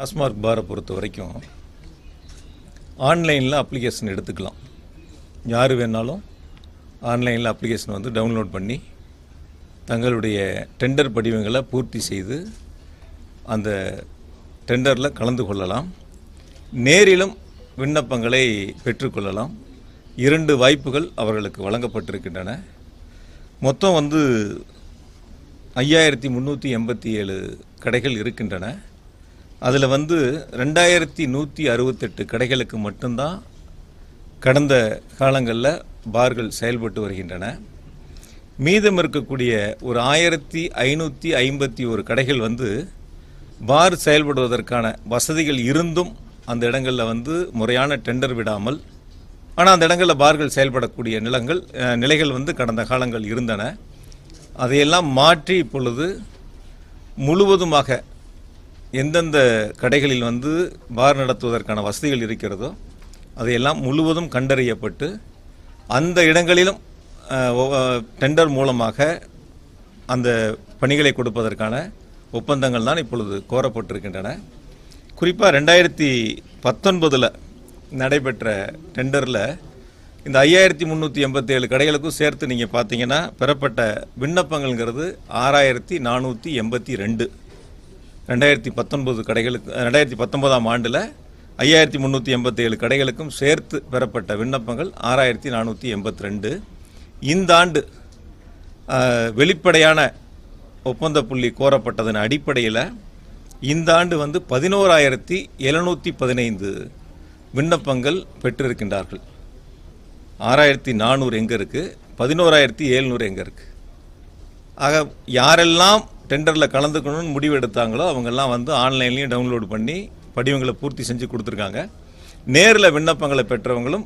டாஸ்மார்க் பாரை பொறுத்த வரைக்கும் ஆன்லைனில் அப்ளிகேஷன் எடுத்துக்கலாம் யார் வேணாலும் ஆன்லைனில் அப்ளிகேஷன் வந்து டவுன்லோட் பண்ணி தங்களுடைய டெண்டர் படிவங்களை பூர்த்தி செய்து அந்த டெண்டரில் கலந்து கொள்ளலாம் நேரிலும் விண்ணப்பங்களை பெற்றுக்கொள்ளலாம் இரண்டு வாய்ப்புகள் அவர்களுக்கு வழங்கப்பட்டிருக்கின்றன மொத்தம் வந்து ஐயாயிரத்தி முந்நூற்றி எண்பத்தி ஏழு கடைகள் இருக்கின்றன அதில் வந்து ரெண்டாயிரத்தி நூற்றி அறுபத்தெட்டு கடைகளுக்கு மட்டும்தான் கடந்த காலங்களில் பார்கள் செயல்பட்டு வருகின்றன மீதம் இருக்கக்கூடிய ஒரு ஆயிரத்தி ஐநூற்றி ஐம்பத்தி ஒரு கடைகள் வந்து பார் செயல்படுவதற்கான வசதிகள் இருந்தும் அந்த இடங்களில் வந்து முறையான டெண்டர் விடாமல் ஆனால் அந்த இடங்களில் பார்கள் செயல்படக்கூடிய நிலங்கள் நிலைகள் வந்து கடந்த காலங்கள் இருந்தன அதையெல்லாம் மாற்றி இப்பொழுது முழுவதுமாக எந்தெந்த கடைகளில் வந்து பார் நடத்துவதற்கான வசதிகள் இருக்கிறதோ அதையெல்லாம் முழுவதும் கண்டறியப்பட்டு அந்த இடங்களிலும் டெண்டர் மூலமாக அந்த பணிகளை கொடுப்பதற்கான ஒப்பந்தங்கள் தான் இப்பொழுது கோரப்பட்டிருக்கின்றன குறிப்பாக ரெண்டாயிரத்தி பத்தொன்பதில் நடைபெற்ற டெண்டரில் இந்த ஐயாயிரத்தி முந்நூற்றி எண்பத்தேழு கடைகளுக்கும் சேர்த்து நீங்கள் பார்த்தீங்கன்னா பெறப்பட்ட விண்ணப்பங்கள்ங்கிறது ஆறாயிரத்தி நானூற்றி எண்பத்தி ரெண்டு ரெண்டாயிரத்தி பத்தொன்பது கடைகளுக்கு ரெண்டாயிரத்தி பத்தொன்பதாம் ஆண்டில் ஐயாயிரத்தி முந்நூற்றி எண்பத்தேழு கடைகளுக்கும் சேர்த்து பெறப்பட்ட விண்ணப்பங்கள் ஆறாயிரத்தி நானூற்றி எண்பத்தி ரெண்டு இந்த ஆண்டு வெளிப்படையான ஒப்பந்த புள்ளி கோரப்பட்டதன் அடிப்படையில் இந்த ஆண்டு வந்து பதினோராயிரத்தி எழுநூற்றி பதினைந்து விண்ணப்பங்கள் பெற்றிருக்கின்றார்கள் ஆறாயிரத்தி நானூறு எங்கே இருக்குது பதினோராயிரத்தி எழுநூறு எங்கே இருக்குது ஆக யாரெல்லாம் டெண்டரில் கலந்துக்கணும்னு முடிவு எடுத்தாங்களோ அவங்கெல்லாம் வந்து ஆன்லைன்லேயும் டவுன்லோடு பண்ணி படிவங்களை பூர்த்தி செஞ்சு கொடுத்துருக்காங்க நேரில் விண்ணப்பங்களை பெற்றவங்களும்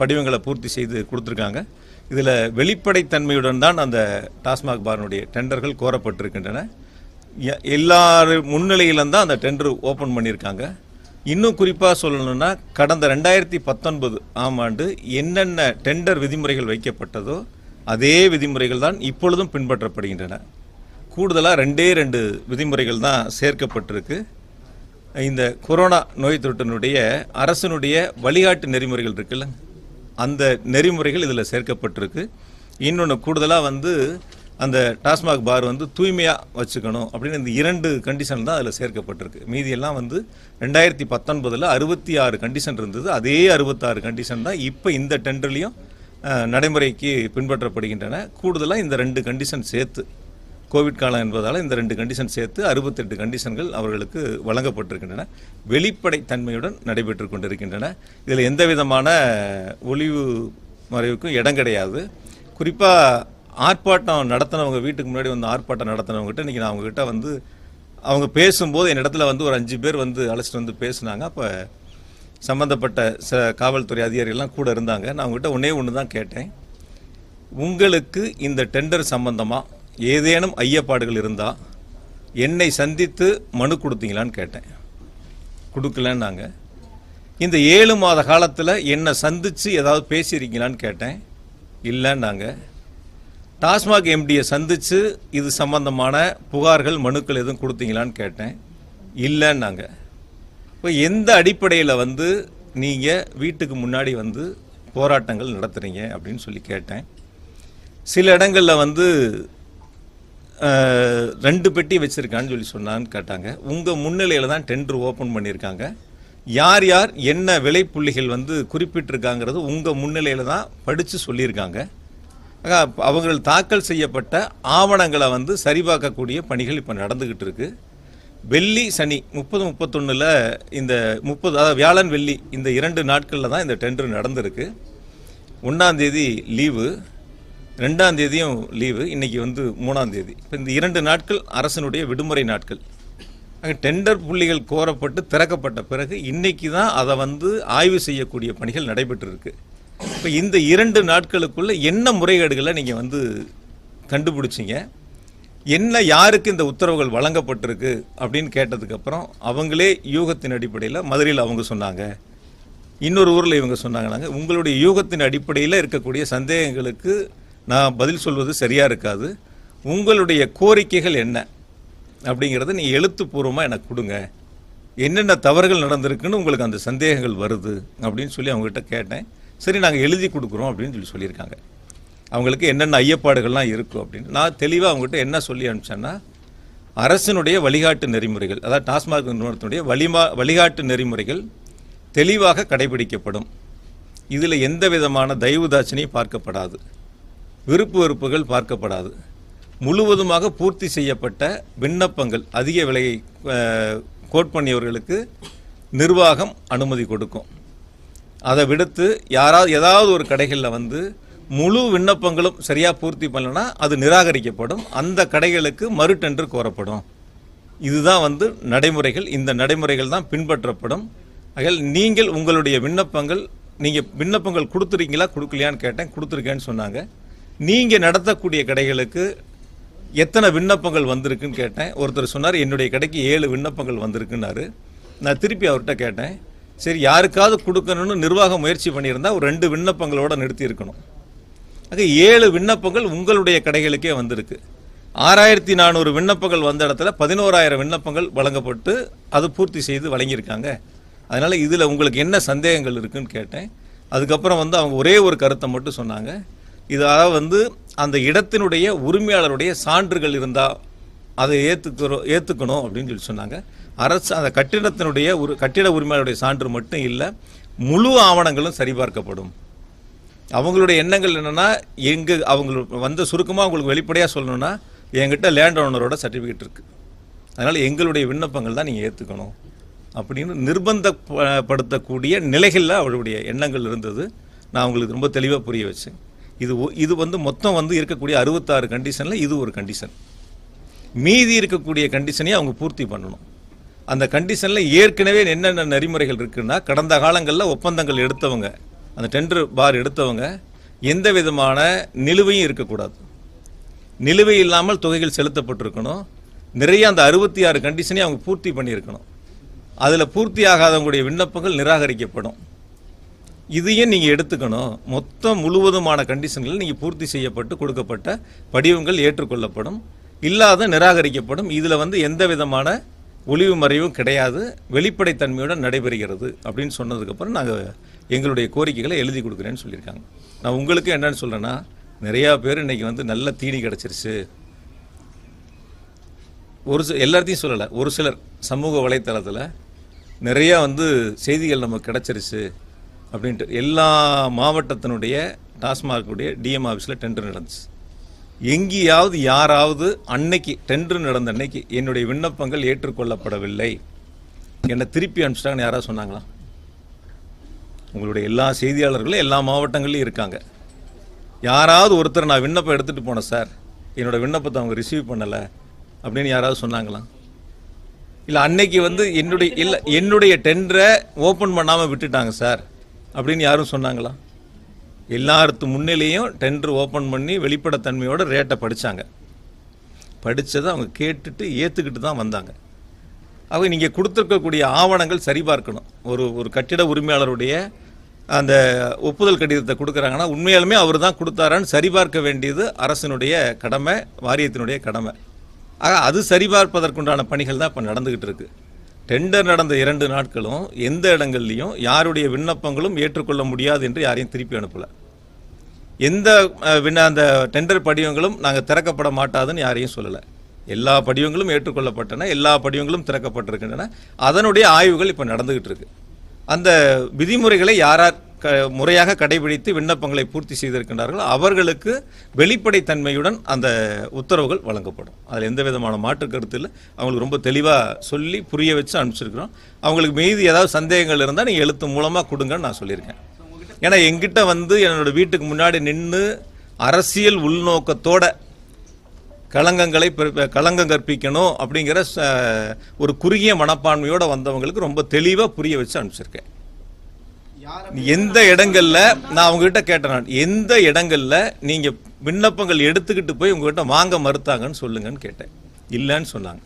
படிவங்களை பூர்த்தி செய்து கொடுத்துருக்காங்க இதில் வெளிப்படைத்தன்மையுடன் தான் அந்த டாஸ்மாக் பாரனுடைய டெண்டர்கள் கோரப்பட்டிருக்கின்றன எல்லார் முன்னிலையிலும் தான் அந்த டெண்டர் ஓப்பன் பண்ணியிருக்காங்க இன்னும் குறிப்பாக சொல்லணும்னா கடந்த ரெண்டாயிரத்தி பத்தொன்பது ஆம் ஆண்டு என்னென்ன டெண்டர் விதிமுறைகள் வைக்கப்பட்டதோ அதே விதிமுறைகள் தான் இப்பொழுதும் பின்பற்றப்படுகின்றன கூடுதலாக ரெண்டே ரெண்டு விதிமுறைகள் தான் சேர்க்கப்பட்டிருக்கு இந்த கொரோனா நோய் தொற்றினுடைய அரசனுடைய வழிகாட்டு நெறிமுறைகள் இருக்குல்ல அந்த நெறிமுறைகள் இதில் சேர்க்கப்பட்டிருக்கு இன்னொன்று கூடுதலாக வந்து அந்த டாஸ்மாக் பார் வந்து தூய்மையாக வச்சுக்கணும் அப்படின்னு இந்த இரண்டு கண்டிஷன் தான் அதில் சேர்க்கப்பட்டிருக்கு மீதியெல்லாம் வந்து ரெண்டாயிரத்தி பத்தொன்பதில் அறுபத்தி ஆறு கண்டிஷன் இருந்தது அதே அறுபத்தாறு கண்டிஷன் தான் இப்போ இந்த டெண்டர்லேயும் நடைமுறைக்கு பின்பற்றப்படுகின்றன கூடுதலாக இந்த ரெண்டு கண்டிஷன் சேர்த்து கோவிட் காலம் என்பதால் இந்த ரெண்டு கண்டிஷன் சேர்த்து அறுபத்தெட்டு கண்டிஷன்கள் அவர்களுக்கு வழங்கப்பட்டிருக்கின்றன தன்மையுடன் நடைபெற்று கொண்டிருக்கின்றன இதில் எந்த விதமான ஒளிவு மறைவுக்கும் இடம் கிடையாது குறிப்பாக ஆர்ப்பாட்டம் நடத்தினவங்க வீட்டுக்கு முன்னாடி வந்து ஆர்ப்பாட்டம் நடத்தினவங்ககிட்ட இன்றைக்கி நான் அவங்ககிட்ட வந்து அவங்க பேசும்போது என் இடத்துல வந்து ஒரு அஞ்சு பேர் வந்து அழைச்சிட்டு வந்து பேசினாங்க அப்போ சம்மந்தப்பட்ட ச காவல்துறை அதிகாரிகள்லாம் கூட இருந்தாங்க நான் அவங்ககிட்ட ஒன்றே ஒன்று தான் கேட்டேன் உங்களுக்கு இந்த டெண்டர் சம்மந்தமாக ஏதேனும் ஐயப்பாடுகள் இருந்தால் என்னை சந்தித்து மனு கொடுத்தீங்களான்னு கேட்டேன் கொடுக்கலன்னாங்க இந்த ஏழு மாத காலத்தில் என்னை சந்தித்து ஏதாவது பேசியிருக்கீங்களான்னு கேட்டேன் இல்லைன்னாங்க டாஸ்மாக் எம்டியை சந்தித்து இது சம்பந்தமான புகார்கள் மனுக்கள் எதுவும் கொடுத்தீங்களான்னு கேட்டேன் இல்லைன்னாங்க இப்போ எந்த அடிப்படையில் வந்து நீங்கள் வீட்டுக்கு முன்னாடி வந்து போராட்டங்கள் நடத்துகிறீங்க அப்படின்னு சொல்லி கேட்டேன் சில இடங்களில் வந்து ரெண்டு பெட்டி வச்சுருக்கான்னு சொல்லி சொன்னான்னு கேட்டாங்க உங்கள் முன்னிலையில் தான் டெண்டர் ஓப்பன் பண்ணியிருக்காங்க யார் யார் என்ன புள்ளிகள் வந்து குறிப்பிட்டிருக்காங்கிறது உங்கள் முன்னிலையில் தான் படித்து சொல்லியிருக்காங்க அவர்கள் தாக்கல் செய்யப்பட்ட ஆவணங்களை வந்து சரிபார்க்கக்கூடிய பணிகள் இப்போ நடந்துக்கிட்டு இருக்குது வெள்ளி சனி முப்பது முப்பத்தொன்னில் இந்த முப்பது அதாவது வியாழன் வெள்ளி இந்த இரண்டு நாட்களில் தான் இந்த டெண்டர் நடந்திருக்கு ஒன்றாந்தேதி லீவு ரெண்டாம் தேதியும் லீவு இன்றைக்கி வந்து மூணாம் தேதி இப்போ இந்த இரண்டு நாட்கள் அரசனுடைய விடுமுறை நாட்கள் அங்கே டெண்டர் புள்ளிகள் கோரப்பட்டு திறக்கப்பட்ட பிறகு இன்றைக்கி தான் அதை வந்து ஆய்வு செய்யக்கூடிய பணிகள் நடைபெற்றிருக்கு இப்போ இந்த இரண்டு நாட்களுக்குள்ளே என்ன முறைகேடுகளை நீங்கள் வந்து கண்டுபிடிச்சிங்க என்ன யாருக்கு இந்த உத்தரவுகள் வழங்கப்பட்டிருக்கு அப்படின்னு கேட்டதுக்கப்புறம் அவங்களே யூகத்தின் அடிப்படையில் மதுரையில் அவங்க சொன்னாங்க இன்னொரு ஊரில் இவங்க நாங்கள் உங்களுடைய யூகத்தின் அடிப்படையில் இருக்கக்கூடிய சந்தேகங்களுக்கு நான் பதில் சொல்வது சரியாக இருக்காது உங்களுடைய கோரிக்கைகள் என்ன அப்படிங்கிறத நீங்கள் எழுத்துப்பூர்வமாக எனக்கு கொடுங்க என்னென்ன தவறுகள் நடந்திருக்குன்னு உங்களுக்கு அந்த சந்தேகங்கள் வருது அப்படின்னு சொல்லி அவங்ககிட்ட கேட்டேன் சரி நாங்கள் எழுதி கொடுக்குறோம் அப்படின்னு சொல்லி சொல்லியிருக்காங்க அவங்களுக்கு என்னென்ன ஐயப்பாடுகள்லாம் இருக்கும் அப்படின்னு நான் தெளிவாக அவங்ககிட்ட என்ன சொல்லி அனுப்பிச்சேன்னா அரசினுடைய வழிகாட்டு நெறிமுறைகள் அதாவது டாஸ்மாக் நிறுவனத்தினுடைய வழிமா வழிகாட்டு நெறிமுறைகள் தெளிவாக கடைபிடிக்கப்படும் இதில் எந்த விதமான தயவுதாட்சணையும் பார்க்கப்படாது விருப்பு வெறுப்புகள் பார்க்கப்படாது முழுவதுமாக பூர்த்தி செய்யப்பட்ட விண்ணப்பங்கள் அதிக விலையை கோட் பண்ணியவர்களுக்கு நிர்வாகம் அனுமதி கொடுக்கும் அதை விடுத்து யாராவது ஏதாவது ஒரு கடைகளில் வந்து முழு விண்ணப்பங்களும் சரியாக பூர்த்தி பண்ணலனா அது நிராகரிக்கப்படும் அந்த கடைகளுக்கு மறுட்டென்று கோரப்படும் இதுதான் வந்து நடைமுறைகள் இந்த நடைமுறைகள் தான் பின்பற்றப்படும் அதில் நீங்கள் உங்களுடைய விண்ணப்பங்கள் நீங்கள் விண்ணப்பங்கள் கொடுத்துருக்கீங்களா கொடுக்கலையான்னு கேட்டேன் கொடுத்துருக்கேன்னு சொன்னாங்க நீங்கள் நடத்தக்கூடிய கடைகளுக்கு எத்தனை விண்ணப்பங்கள் வந்திருக்குன்னு கேட்டேன் ஒருத்தர் சொன்னார் என்னுடைய கடைக்கு ஏழு விண்ணப்பங்கள் வந்திருக்குன்னாரு நான் திருப்பி அவர்கிட்ட கேட்டேன் சரி யாருக்காவது கொடுக்கணும்னு நிர்வாக முயற்சி பண்ணியிருந்தா ஒரு ரெண்டு விண்ணப்பங்களோடு நிறுத்தியிருக்கணும் ஆக ஏழு விண்ணப்பங்கள் உங்களுடைய கடைகளுக்கே வந்திருக்கு ஆறாயிரத்தி நானூறு விண்ணப்பங்கள் வந்த இடத்துல பதினோராயிரம் விண்ணப்பங்கள் வழங்கப்பட்டு அது பூர்த்தி செய்து வழங்கியிருக்காங்க அதனால் இதில் உங்களுக்கு என்ன சந்தேகங்கள் இருக்குன்னு கேட்டேன் அதுக்கப்புறம் வந்து அவங்க ஒரே ஒரு கருத்தை மட்டும் சொன்னாங்க இதாக வந்து அந்த இடத்தினுடைய உரிமையாளருடைய சான்றுகள் இருந்தால் அதை ஏற்றுக்கிறோம் ஏற்றுக்கணும் அப்படின்னு சொல்லி சொன்னாங்க அரசு அந்த கட்டிடத்தினுடைய ஒரு கட்டிட உரிமையாளருடைய சான்று மட்டும் இல்லை முழு ஆவணங்களும் சரிபார்க்கப்படும் அவங்களுடைய எண்ணங்கள் என்னென்னா எங்கே அவங்க வந்த சுருக்கமாக அவங்களுக்கு வெளிப்படையாக சொல்லணும்னா என்கிட்ட லேண்ட் ஓனரோட சர்டிஃபிகேட் இருக்குது அதனால் எங்களுடைய விண்ணப்பங்கள் தான் நீங்கள் ஏற்றுக்கணும் அப்படின்னு நிர்பந்தப்படுத்தக்கூடிய நிலைகளில் அவளுடைய எண்ணங்கள் இருந்தது நான் உங்களுக்கு ரொம்ப தெளிவாக புரிய வச்சேன் இது இது வந்து மொத்தம் வந்து இருக்கக்கூடிய அறுபத்தாறு கண்டிஷனில் இது ஒரு கண்டிஷன் மீதி இருக்கக்கூடிய கண்டிஷனையும் அவங்க பூர்த்தி பண்ணணும் அந்த கண்டிஷனில் ஏற்கனவே என்னென்ன நெறிமுறைகள் இருக்குன்னா கடந்த காலங்களில் ஒப்பந்தங்கள் எடுத்தவங்க அந்த டெண்டர் பார் எடுத்தவங்க எந்த விதமான நிலுவையும் இருக்கக்கூடாது நிலுவை இல்லாமல் தொகைகள் செலுத்தப்பட்டிருக்கணும் நிறைய அந்த அறுபத்தி ஆறு கண்டிஷனையும் அவங்க பூர்த்தி பண்ணியிருக்கணும் அதில் பூர்த்தி ஆகாதவங்களுடைய விண்ணப்பங்கள் நிராகரிக்கப்படும் இதையும் நீங்கள் எடுத்துக்கணும் மொத்தம் முழுவதுமான கண்டிஷன்களில் நீங்கள் பூர்த்தி செய்யப்பட்டு கொடுக்கப்பட்ட படிவங்கள் ஏற்றுக்கொள்ளப்படும் இல்லாத நிராகரிக்கப்படும் இதில் வந்து எந்த விதமான ஒளிவு மறைவும் கிடையாது வெளிப்படைத்தன்மையுடன் நடைபெறுகிறது அப்படின்னு சொன்னதுக்கப்புறம் நாங்கள் எங்களுடைய கோரிக்கைகளை எழுதி கொடுக்குறேன்னு சொல்லியிருக்காங்க நான் உங்களுக்கு என்னன்னு சொல்கிறேன்னா நிறையா பேர் இன்றைக்கி வந்து நல்ல தீனி கிடச்சிருச்சு ஒரு சில எல்லாத்தையும் சொல்லலை ஒரு சிலர் சமூக வலைத்தளத்தில் நிறையா வந்து செய்திகள் நமக்கு கிடச்சிருச்சு அப்படின்ட்டு எல்லா மாவட்டத்தினுடைய டாஸ்மாகுடைய டிஎம் ஆஃபீஸில் டெண்டர் நடந்துச்சு எங்கேயாவது யாராவது அன்னைக்கு டெண்டர் நடந்த அன்னைக்கு என்னுடைய விண்ணப்பங்கள் ஏற்றுக்கொள்ளப்படவில்லை என்னை திருப்பி அனுப்பிச்சிட்டாங்கன்னு யாராவது சொன்னாங்களா உங்களுடைய எல்லா செய்தியாளர்களும் எல்லா மாவட்டங்கள்லையும் இருக்காங்க யாராவது ஒருத்தர் நான் விண்ணப்பம் எடுத்துகிட்டு போனேன் சார் என்னோடய விண்ணப்பத்தை அவங்க ரிசீவ் பண்ணலை அப்படின்னு யாராவது சொன்னாங்களா இல்லை அன்னைக்கு வந்து என்னுடைய இல்லை என்னுடைய டெண்டரை ஓப்பன் பண்ணாமல் விட்டுட்டாங்க சார் அப்படின்னு யாரும் சொன்னாங்களா எல்லாத்து முன்னிலையும் டெண்டர் ஓப்பன் பண்ணி வெளிப்படைத்தன்மையோட ரேட்டை படித்தாங்க படித்ததை அவங்க கேட்டுட்டு ஏற்றுக்கிட்டு தான் வந்தாங்க அவங்க நீங்கள் கொடுத்துருக்கக்கூடிய ஆவணங்கள் சரிபார்க்கணும் ஒரு ஒரு கட்டிட உரிமையாளருடைய அந்த ஒப்புதல் கடிதத்தை கொடுக்குறாங்கன்னா உண்மையாலுமே அவர் தான் கொடுத்தாரான்னு சரிபார்க்க வேண்டியது அரசினுடைய கடமை வாரியத்தினுடைய கடமை ஆக அது சரிபார்ப்பதற்குண்டான பணிகள் தான் இப்போ நடந்துக்கிட்டு இருக்குது டெண்டர் நடந்த இரண்டு நாட்களும் எந்த இடங்கள்லையும் யாருடைய விண்ணப்பங்களும் ஏற்றுக்கொள்ள முடியாது என்று யாரையும் திருப்பி அனுப்பலை எந்த விண்ண அந்த டெண்டர் படிவங்களும் நாங்கள் திறக்கப்பட மாட்டாதுன்னு யாரையும் சொல்லலை எல்லா படிவங்களும் ஏற்றுக்கொள்ளப்பட்டன எல்லா படிவங்களும் திறக்கப்பட்டிருக்கின்றன அதனுடைய ஆய்வுகள் இப்போ நடந்துகிட்டு இருக்கு அந்த விதிமுறைகளை யாரார் முறையாக கடைபிடித்து விண்ணப்பங்களை பூர்த்தி செய்திருக்கின்றார்கள் அவர்களுக்கு வெளிப்படைத்தன்மையுடன் அந்த உத்தரவுகள் வழங்கப்படும் அதில் எந்த விதமான மாற்று கருத்து இல்லை அவங்களுக்கு ரொம்ப தெளிவாக சொல்லி புரிய வச்சு அனுப்பிச்சிருக்கிறோம் அவங்களுக்கு மீது ஏதாவது சந்தேகங்கள் இருந்தால் நீங்கள் எழுத்து மூலமாக கொடுங்கன்னு நான் சொல்லியிருக்கேன் ஏன்னா எங்கிட்ட வந்து என்னோட வீட்டுக்கு முன்னாடி நின்று அரசியல் உள்நோக்கத்தோட களங்கங்களை களங்கம் கற்பிக்கணும் அப்படிங்கிற ஒரு குறுகிய மனப்பான்மையோடு வந்தவங்களுக்கு ரொம்ப தெளிவாக புரிய வச்சு அனுப்பிச்சிருக்கேன் எந்த இடங்கள்ல நான் உங்ககிட்ட கேட்டேன் எந்த இடங்கள்ல நீங்க விண்ணப்பங்கள் எடுத்துக்கிட்டு போய் உங்ககிட்ட வாங்க மறுத்தாங்கன்னு சொல்லுங்கன்னு கேட்டேன் இல்லைன்னு சொன்னாங்க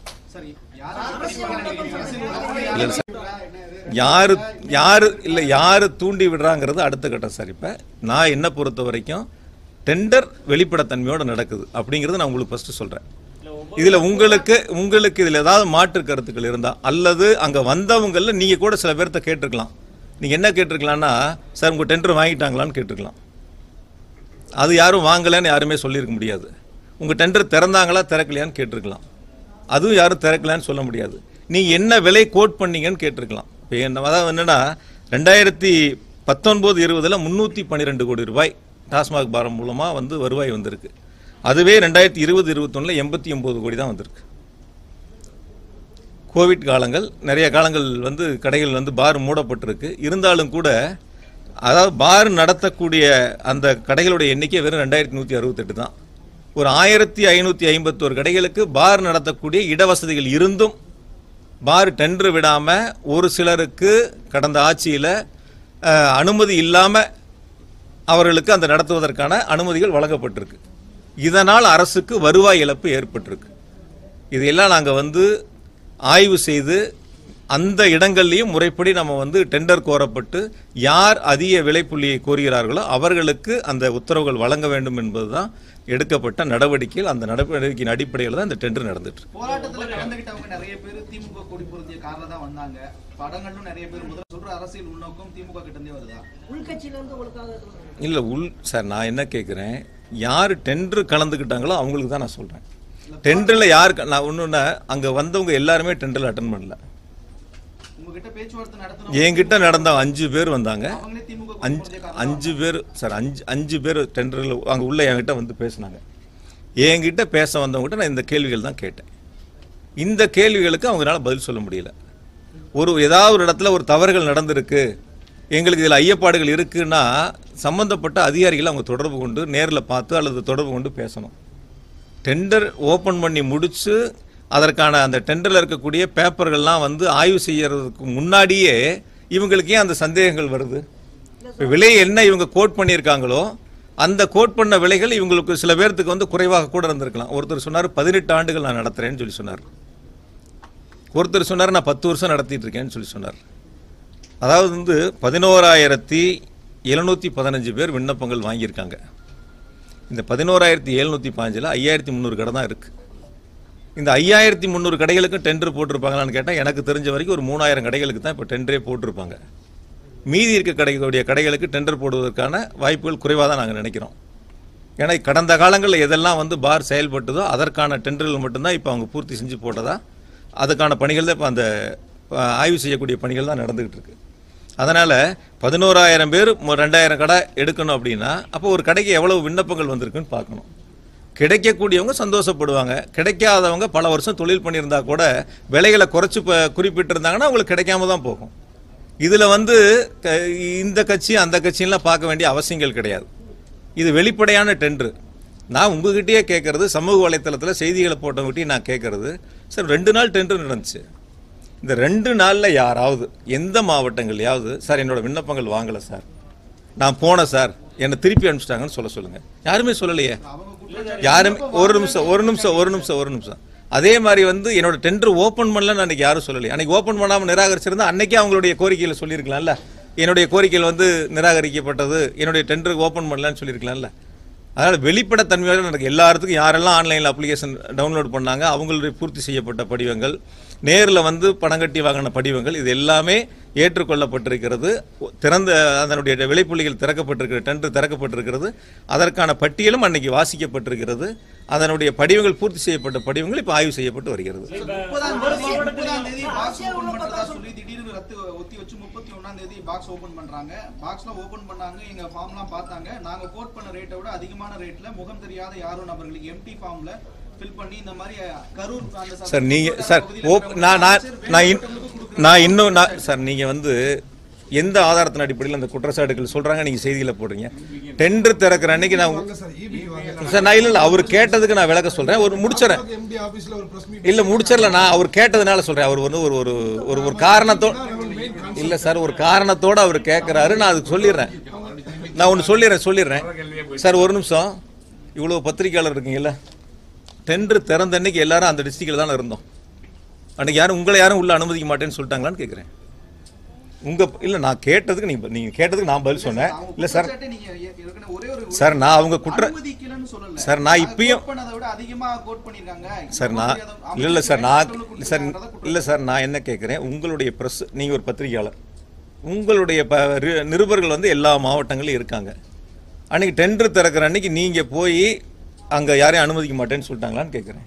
யாரு யாரு இல்ல யாரு தூண்டி விடுறாங்கிறது அடுத்த கட்டம் சார் இப்ப நான் என்ன பொறுத்த வரைக்கும் டெண்டர் வெளிப்படத்தன்மையோட நடக்குது அப்படிங்கறது நான் உங்களுக்கு ஃபர்ஸ்ட் சொல்றேன் இதுல உங்களுக்கு உங்களுக்கு இதுல ஏதாவது மாற்று கருத்துக்கள் இருந்தா அல்லது அங்க வந்தவங்கல்ல நீங்க கூட சில பேர்த்த கேட்டிருக்கலாம் நீங்கள் என்ன கேட்டிருக்கலான்னா சார் உங்கள் டெண்டர் வாங்கிட்டாங்களான்னு கேட்டிருக்கலாம் அது யாரும் வாங்கலைன்னு யாருமே சொல்லியிருக்க முடியாது உங்கள் டெண்டர் திறந்தாங்களா திறக்கலையான்னு கேட்டிருக்கலாம் அதுவும் யாரும் திறக்கலான்னு சொல்ல முடியாது நீ என்ன விலை கோட் பண்ணீங்கன்னு கேட்டிருக்கலாம் இப்போ என்ன அதாவது என்னென்னா ரெண்டாயிரத்தி பத்தொன்பது இருபதில் முந்நூற்றி பன்னிரெண்டு கோடி ரூபாய் டாஸ்மாக் பாரம் மூலமாக வந்து வருவாய் வந்திருக்கு அதுவே ரெண்டாயிரத்தி இருபது இருபத்தொன்னில் எண்பத்தி ஒம்பது கோடி தான் வந்திருக்கு கோவிட் காலங்கள் நிறைய காலங்கள் வந்து கடைகள் வந்து பார் மூடப்பட்டிருக்கு இருந்தாலும் கூட அதாவது பார் நடத்தக்கூடிய அந்த கடைகளுடைய எண்ணிக்கை வெறும் ரெண்டாயிரத்தி நூற்றி அறுபத்தெட்டு தான் ஒரு ஆயிரத்தி ஐநூற்றி ஐம்பத்தோரு கடைகளுக்கு பார் நடத்தக்கூடிய இடவசதிகள் இருந்தும் பார் டெண்டர் விடாமல் ஒரு சிலருக்கு கடந்த ஆட்சியில் அனுமதி இல்லாமல் அவர்களுக்கு அந்த நடத்துவதற்கான அனுமதிகள் வழங்கப்பட்டிருக்கு இதனால் அரசுக்கு வருவாய் இழப்பு ஏற்பட்டிருக்கு இதையெல்லாம் நாங்கள் வந்து ஆய்வு செய்து அந்த இடங்கள்லையும் முறைப்படி நம்ம வந்து டெண்டர் கோரப்பட்டு யார் அதிக விலைப்புள்ளியை கோருகிறார்களோ அவர்களுக்கு அந்த உத்தரவுகள் வழங்க வேண்டும் என்பதுதான் எடுக்கப்பட்ட நடவடிக்கையில் அந்த நடவடிக்கையின் அடிப்படையில் தான் இந்த டெண்டர் நடந்துட்டு நிறைய பேர் திமுக கொடி பொருந்திய காரணம் வந்தாங்க படங்களும் நிறைய பேர் முதல்ல சொல்ற அரசியல் உள்நோக்கம் திமுக கிட்டே வருதா உள்கட்சியிலிருந்து இல்லை உள் சார் நான் என்ன கேட்குறேன் யார் டெண்டர் கலந்துக்கிட்டாங்களோ அவங்களுக்கு தான் நான் சொல்கிறேன் டெண்டரில் யார் நான் ஒன்றுன்னா அங்கே வந்தவங்க எல்லாருமே டெண்டரில் அட்டன் பண்ணல என்கிட்ட நடந்த அஞ்சு பேர் வந்தாங்க அஞ்சு அஞ்சு பேர் சார் அஞ்சு அஞ்சு பேர் டெண்டரில் அங்கே உள்ள என்கிட்ட வந்து பேசினாங்க என்கிட்ட பேச வந்தவங்ககிட்ட நான் இந்த கேள்விகள் தான் கேட்டேன் இந்த கேள்விகளுக்கு அவங்களால பதில் சொல்ல முடியல ஒரு ஏதாவது ஒரு இடத்துல ஒரு தவறுகள் நடந்திருக்கு எங்களுக்கு இதில் ஐயப்பாடுகள் இருக்குன்னா சம்மந்தப்பட்ட அதிகாரிகளை அவங்க தொடர்பு கொண்டு நேரில் பார்த்து அல்லது தொடர்பு கொண்டு பேசணும் டெண்டர் ஓப்பன் பண்ணி முடித்து அதற்கான அந்த டெண்டரில் இருக்கக்கூடிய பேப்பர்கள்லாம் வந்து ஆய்வு செய்கிறதுக்கு முன்னாடியே இவங்களுக்கே அந்த சந்தேகங்கள் வருது இப்போ விலை என்ன இவங்க கோட் பண்ணியிருக்காங்களோ அந்த கோட் பண்ண விலைகள் இவங்களுக்கு சில பேர்த்துக்கு வந்து குறைவாக கூட இருந்திருக்கலாம் ஒருத்தர் சொன்னார் பதினெட்டு ஆண்டுகள் நான் நடத்துகிறேன்னு சொல்லி சொன்னார் ஒருத்தர் சொன்னார் நான் பத்து வருஷம் நடத்திட்டு இருக்கேன்னு சொல்லி சொன்னார் அதாவது வந்து பதினோராயிரத்தி எழுநூற்றி பதினஞ்சு பேர் விண்ணப்பங்கள் வாங்கியிருக்காங்க இந்த பதினோராயிரத்தி எழுநூற்றி பாஞ்சில் ஐயாயிரத்தி முந்நூறு கடை தான் இருக்குது இந்த ஐயாயிரத்தி முந்நூறு கடைகளுக்கும் டெண்டர் போட்டிருப்பாங்களான்னு கேட்டால் எனக்கு தெரிஞ்ச வரைக்கும் ஒரு மூணாயிரம் கடைகளுக்கு தான் இப்போ டெண்டரே போட்டிருப்பாங்க மீதி இருக்க கடைகளுடைய கடைகளுக்கு டெண்டர் போடுவதற்கான வாய்ப்புகள் குறைவாக தான் நாங்கள் நினைக்கிறோம் ஏன்னா கடந்த காலங்களில் எதெல்லாம் வந்து பார் செயல்பட்டதோ அதற்கான டெண்டர்கள் மட்டும்தான் இப்போ அவங்க பூர்த்தி செஞ்சு போட்டதா அதுக்கான பணிகள் தான் இப்போ அந்த ஆய்வு செய்யக்கூடிய பணிகள் தான் நடந்துக்கிட்டு இருக்குது அதனால் பதினோராயிரம் பேர் ரெண்டாயிரம் கடை எடுக்கணும் அப்படின்னா அப்போ ஒரு கடைக்கு எவ்வளவு விண்ணப்பங்கள் வந்திருக்குன்னு பார்க்கணும் கிடைக்கக்கூடியவங்க சந்தோஷப்படுவாங்க கிடைக்காதவங்க பல வருஷம் தொழில் பண்ணியிருந்தா கூட விலைகளை குறைச்சி குறிப்பிட்டிருந்தாங்கன்னா அவங்களுக்கு கிடைக்காம தான் போகும் இதில் வந்து இந்த கட்சி அந்த கட்சியெல்லாம் பார்க்க வேண்டிய அவசியங்கள் கிடையாது இது வெளிப்படையான டெண்டரு நான் உங்ககிட்டயே கேட்குறது சமூக வலைத்தளத்தில் செய்திகளை போட்டவங்ககிட்டயும் நான் கேட்குறது சார் ரெண்டு நாள் டெண்டர் நடந்துச்சு இந்த ரெண்டு நாளில் யாராவது எந்த மாவட்டங்கள்லையாவது சார் என்னோடய விண்ணப்பங்கள் வாங்கலை சார் நான் போனேன் சார் என்னை திருப்பி அனுப்பிச்சிட்டாங்கன்னு சொல்ல சொல்லுங்கள் யாருமே சொல்லலையே யாருமே ஒரு நிமிஷம் ஒரு நிமிஷம் ஒரு நிமிஷம் ஒரு நிமிஷம் அதே மாதிரி வந்து என்னோடய டெண்டர் ஓப்பன் பண்ணலன்னு அன்றைக்கி யாரும் சொல்லலையே அன்றைக்கி ஓப்பன் பண்ணாமல் நிராகரிச்சிருந்தா அன்னைக்கே அவங்களுடைய கோரிக்கையில் சொல்லியிருக்கலாம்ல என்னுடைய கோரிக்கையில் வந்து நிராகரிக்கப்பட்டது என்னுடைய டெண்டருக்கு ஓப்பன் பண்ணலான்னு சொல்லியிருக்கலாம்ல அதனால் வெளிப்படைத்தன்மையோடு நடக்கும் எல்லாத்துக்கும் யாரெல்லாம் ஆன்லைனில் அப்ளிகேஷன் டவுன்லோட் பண்ணாங்க அவங்களுடைய பூர்த்தி செய்யப்பட்ட படிவங்கள் நேரில் வந்து பணம் கட்டி வாங்கின படிவங்கள் இது எல்லாமே ஏற்றுக்கொள்ளப்பட்டிருக்கிறது திறந்த அதனுடைய விளைப்புள்ளிகள் திறக்கப்பட்டிருக்கிற டெண்டர் திறக்கப்பட்டிருக்கிறது அதற்கான பட்டியலும் அன்னைக்கு வாசிக்கப்பட்டிருக்கிறது அதனுடைய படிவங்கள் பூர்த்தி செய்யப்பட்ட படிவங்கள் இப்போ ஆய்வு செய்யப்பட்டு வருகிறது நாங்க கோட் பண்ண ரேட்டை விட அதிகமான ரேட்ல முகம் தெரியாத யாரும் நபர்களுக்கு எம்டி ஃபார்ம்ல சார் நீங்கள் சார் ஓ நான் நான் நான் நான் இன்னும் நான் சார் நீங்கள் வந்து எந்த ஆதாரத்தின் அடிப்படையில் அந்த குற்றச்சாட்டுகள் சொல்கிறாங்க நீங்கள் செய்தியில் போடுறீங்க டெண்டர் திறக்கிற அன்னைக்கு நான் e சார் நான் இல்லை இல்லை அவர் கேட்டதுக்கு நான் விளக்க சொல்கிறேன் ஒரு முடிச்சிடறேன் இல்லை முடிச்சிடல நான் அவர் கேட்டதுனால சொல்கிறேன் அவர் வந்து ஒரு ஒரு ஒரு ஒரு காரணத்தோ இல்லை சார் ஒரு காரணத்தோடு அவர் கேட்குறாரு நான் அதுக்கு சொல்லிடுறேன் நான் ஒன்று சொல்லிடுறேன் சொல்லிடுறேன் சார் ஒரு நிமிஷம் இவ்வளோ பத்திரிகையாளர் இருக்கீங்கல்ல டெண்டர் திறந்த அன்னைக்கு எல்லாரும் அந்த டிஸ்ட்ரிக்டில் தான் இருந்தோம் அன்னைக்கு யாரும் உங்களை யாரும் உள்ளே அனுமதிக்க மாட்டேன்னு சொல்லிட்டாங்களான்னு கேட்குறேன் உங்கள் இல்லை நான் கேட்டதுக்கு நீங்கள் நீங்கள் கேட்டதுக்கு நான் பதில் சொன்னேன் இல்லை சார் சார் நான் அவங்க குற்றம் சார் நான் இப்பயும் சார் நான் இல்லை இல்லை சார் நான் சார் இல்லை சார் நான் என்ன கேட்குறேன் உங்களுடைய ப்ரெஸ் நீங்கள் ஒரு பத்திரிகையாளர் உங்களுடைய நிருபர்கள் வந்து எல்லா மாவட்டங்களும் இருக்காங்க அன்றைக்கி டெண்டர் திறக்கிற அன்றைக்கி நீங்கள் போய் அங்கே யாரையும் அனுமதிக்க மாட்டேன்னு சொல்லிட்டாங்களான்னு கேட்குறேன்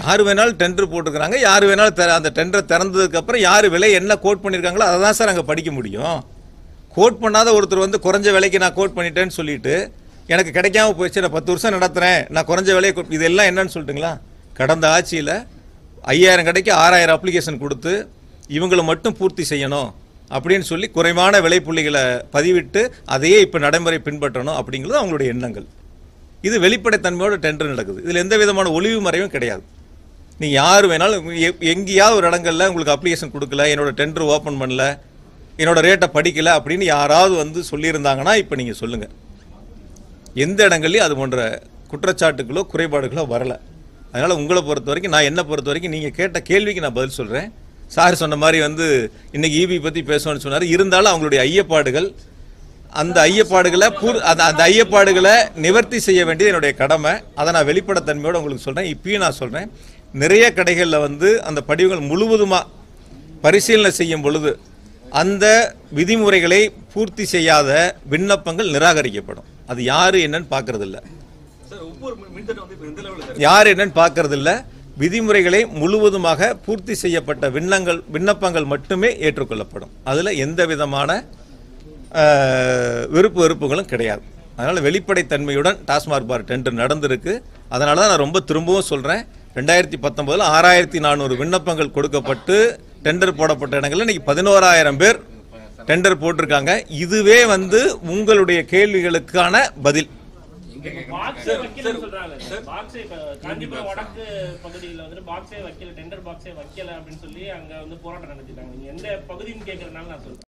யார் வேணாலும் டெண்டர் போட்டிருக்கிறாங்க யார் வேணாலும் தர அந்த டெண்டரை திறந்ததுக்கப்புறம் யார் விலை என்ன கோட் பண்ணியிருக்காங்களோ அதை தான் சார் அங்கே படிக்க முடியும் கோட் பண்ணாத ஒருத்தர் வந்து குறைஞ்ச விலைக்கு நான் கோட் பண்ணிட்டேன்னு சொல்லிட்டு எனக்கு கிடைக்காம போயிடுச்சு நான் பத்து வருஷம் நடத்துகிறேன் நான் குறைஞ்ச விலையை இதெல்லாம் என்னன்னு சொல்லிட்டுங்களா கடந்த ஆட்சியில் ஐயாயிரம் கடைக்கு ஆறாயிரம் அப்ளிகேஷன் கொடுத்து இவங்களை மட்டும் பூர்த்தி செய்யணும் அப்படின்னு சொல்லி குறைவான விலைப்புள்ளிகளை பதிவிட்டு அதையே இப்போ நடைமுறை பின்பற்றணும் அப்படிங்கிறது அவங்களுடைய எண்ணங்கள் இது வெளிப்படைத்தன்மையோட டெண்டர் நடக்குது இதில் எந்த விதமான ஒளிவு மறைவும் கிடையாது நீ யார் வேணாலும் எங்கேயாவது ஒரு இடங்களில் உங்களுக்கு அப்ளிகேஷன் கொடுக்கல என்னோட டெண்டர் ஓப்பன் பண்ணல என்னோடய ரேட்டை படிக்கல அப்படின்னு யாராவது வந்து சொல்லியிருந்தாங்கன்னா இப்போ நீங்கள் சொல்லுங்கள் எந்த இடங்கள்லையும் அது போன்ற குற்றச்சாட்டுகளோ குறைபாடுகளோ வரலை அதனால் உங்களை பொறுத்த வரைக்கும் நான் என்னை பொறுத்த வரைக்கும் நீங்கள் கேட்ட கேள்விக்கு நான் பதில் சொல்கிறேன் சார் சொன்ன மாதிரி வந்து இன்றைக்கி e ஈபி பற்றி பேசணும்னு சொன்னார் இருந்தாலும் அவங்களுடைய ஐயப்பாடுகள் அந்த ஐயப்பாடுகளை பூர் அந்த அந்த ஐயப்பாடுகளை நிவர்த்தி செய்ய வேண்டியது என்னுடைய கடமை அதை நான் வெளிப்படத்தன்மையோடு உங்களுக்கு சொல்கிறேன் இப்பயும் நான் சொல்கிறேன் நிறைய கடைகளில் வந்து அந்த படிவங்கள் முழுவதுமாக பரிசீலனை செய்யும் பொழுது அந்த விதிமுறைகளை பூர்த்தி செய்யாத விண்ணப்பங்கள் நிராகரிக்கப்படும் அது யார் என்னன்னு பார்க்கறது இல்லை யார் என்னன்னு பார்க்கறது இல்லை விதிமுறைகளை முழுவதுமாக பூர்த்தி செய்யப்பட்ட விண்ணங்கள் விண்ணப்பங்கள் மட்டுமே ஏற்றுக்கொள்ளப்படும் அதில் எந்த விதமான விருப்பு வெறுப்புகளும் கிடையாது அதனால் வெளிப்படைத்தன்மையுடன் டாஸ்மாக் பார் டெண்டர் நடந்திருக்கு அதனால தான் நான் ரொம்ப திரும்பவும் சொல்கிறேன் ரெண்டாயிரத்தி பத்தொம்போதில் ஆறாயிரத்தி நானூறு விண்ணப்பங்கள் கொடுக்கப்பட்டு டெண்டர் போடப்பட்ட இடங்களில் இன்றைக்கி பதினோராயிரம் பேர் டெண்டர் போட்டிருக்காங்க இதுவே வந்து உங்களுடைய கேள்விகளுக்கான பதில் டெண்டர் பாக்ஸே வைக்கல அப்படின்னு சொல்லி அங்க வந்து போராட்டம் நடத்திட்டாங்க எந்த பகுதின்னு கேட்கறதுனால நான் சொல்றேன்